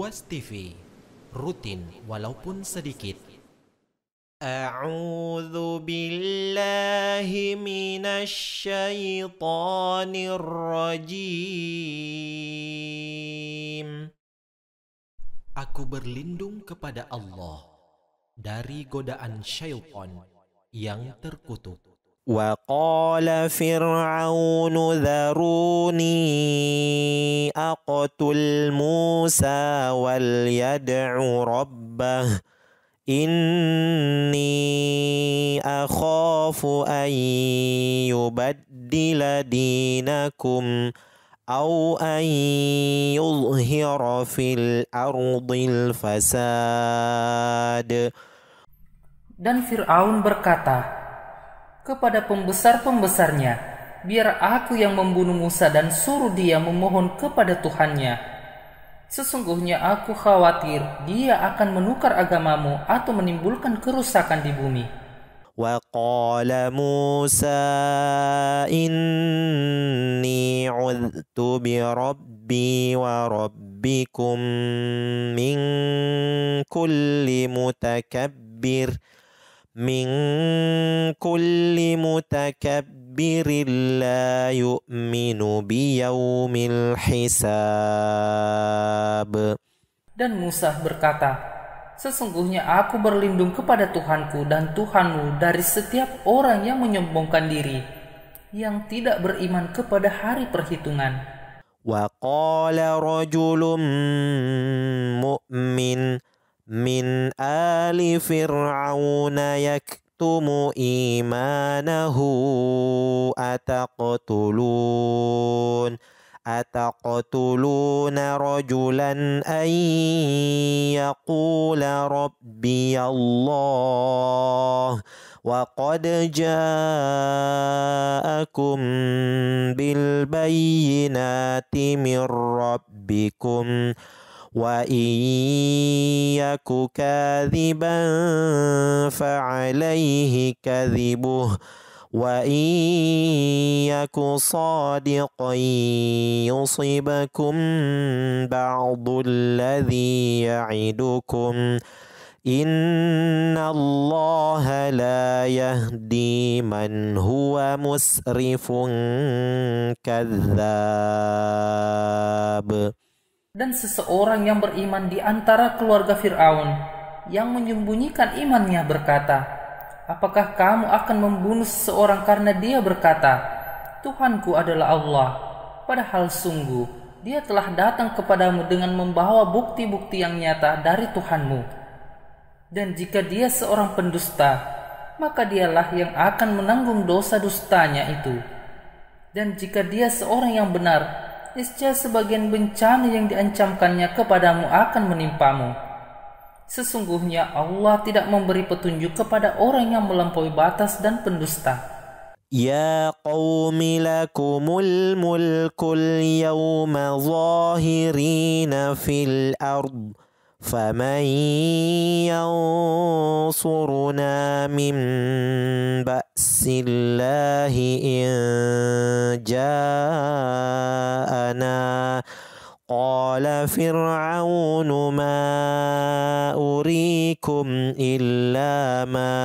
Ruas TV rutin walaupun sedikit. A'udzu billahi minasy syaithanir rajim. Aku berlindung kepada Allah dari godaan syaitan yang terkutuk. وقال فرعون ذروني اقتل موسى وليدع ربه اني اخاف ان يبدل دينكم او ان يظهر في الارض الفساد Dan Fir'aun berkata, kepada pembesar-pembesarnya, biar aku yang membunuh Musa dan suruh dia memohon kepada Tuhannya. Sesungguhnya aku khawatir dia akan menukar agamamu atau menimbulkan kerusakan di bumi. وقال موسى إني عذت بربي وربكم من كل متكبر من كل متكبر لا يؤمن بيوم الحساب Dan Musa berkata, Sesungguhnya aku berlindung kepada Tuhanku dan Tuhanmu dari setiap orang yang menyombongkan diri, yang tidak beriman kepada hari perhitungan. Wa رجل مؤمن mu'min min فرعون يكتم إيمانه أتقتلون أتقتلون رجلا أن يقول ربي الله وقد جاءكم بالبينات من ربكم ۖ وإن يك كاذبا فعليه كذبه وإن يك صادقا يصبكم بعض الذي يعدكم إن الله لا يهدي من هو مسرف كذاب dan seseorang yang beriman di antara keluarga Firaun yang menyembunyikan imannya berkata, "Apakah kamu akan membunuh seseorang karena dia berkata, 'Tuhanku adalah Allah'?" Padahal sungguh dia telah datang kepadamu dengan membawa bukti-bukti yang nyata dari Tuhanmu. Dan jika dia seorang pendusta, maka dialah yang akan menanggung dosa dustanya itu. Dan jika dia seorang yang benar, niscaya sebagian bencana yang diancamkannya kepadamu akan menimpamu. Sesungguhnya Allah tidak memberi petunjuk kepada orang yang melampaui batas dan pendusta. Ya qawmi lakumul mulkul yawma zahirina fil ardu فمن ينصرنا من بأس الله إن جاءنا قال فرعون ما أريكم إلا ما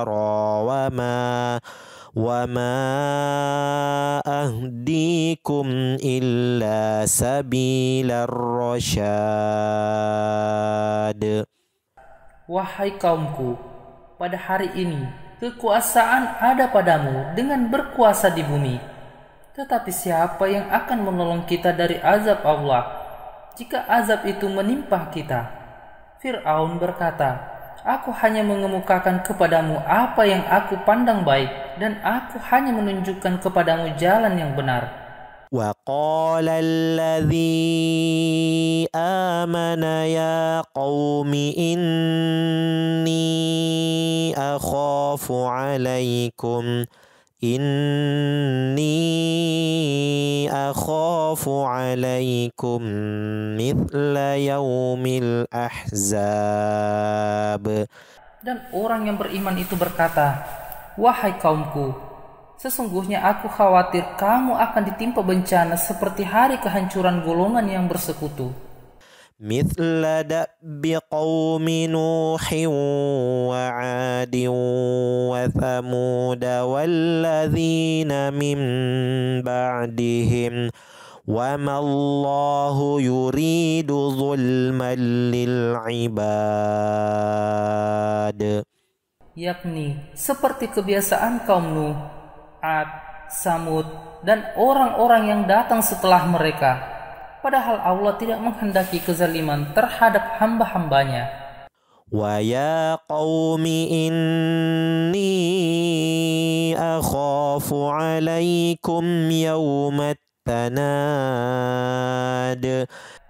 أرى وما أرى وما أهديكم إلا سبيل الرشاد Wahai kaumku, pada hari ini kekuasaan ada padamu dengan berkuasa di bumi. Tetapi siapa yang akan menolong kita dari azab Allah jika azab itu menimpa kita? Fir'aun berkata, aku hanya mengemukakan kepadamu apa yang aku pandang baik dan aku hanya menunjukkan kepadamu jalan yang benar. وقال الذي آمن يا قوم إني أخاف عليكم عليكم مثل يوم الأحزاب Dan orang yang beriman itu berkata, Wahai kaumku, sesungguhnya aku khawatir kamu akan ditimpa bencana seperti hari kehancuran golongan yang bersekutu. مثل دأب قوم نوح وعاد وثمود والذين من بعدهم وما الله يريد ظلما للعباد yakni seperti kebiasaan kaum Nuh, Ad, Samud, dan orang-orang yang datang setelah mereka. Padahal Allah tidak menghendaki kezaliman terhadap hamba-hambanya. وَيَا قَوْمِ إِنِّي أَخَافُ عَلَيْكُمْ يَوْمَ tanad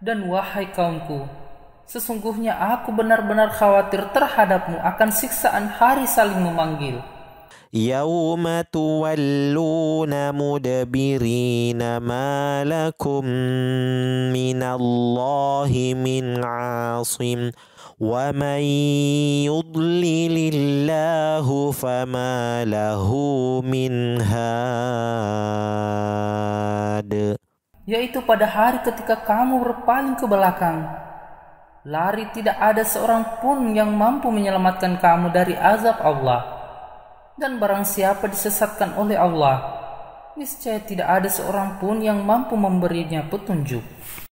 Dan wahai kaumku sesungguhnya aku benar-benar khawatir terhadapmu akan siksaan hari saling memanggil Yauma tuwalluna mudabirina ma lakum minallahi min asim ومن يضلل الله فما له من هاد yaitu pada hari ketika kamu berpaling ke belakang lari tidak ada seorang pun yang mampu menyelamatkan kamu dari azab Allah dan barang siapa disesatkan oleh Allah niscaya tidak ada seorang pun yang mampu memberinya petunjuk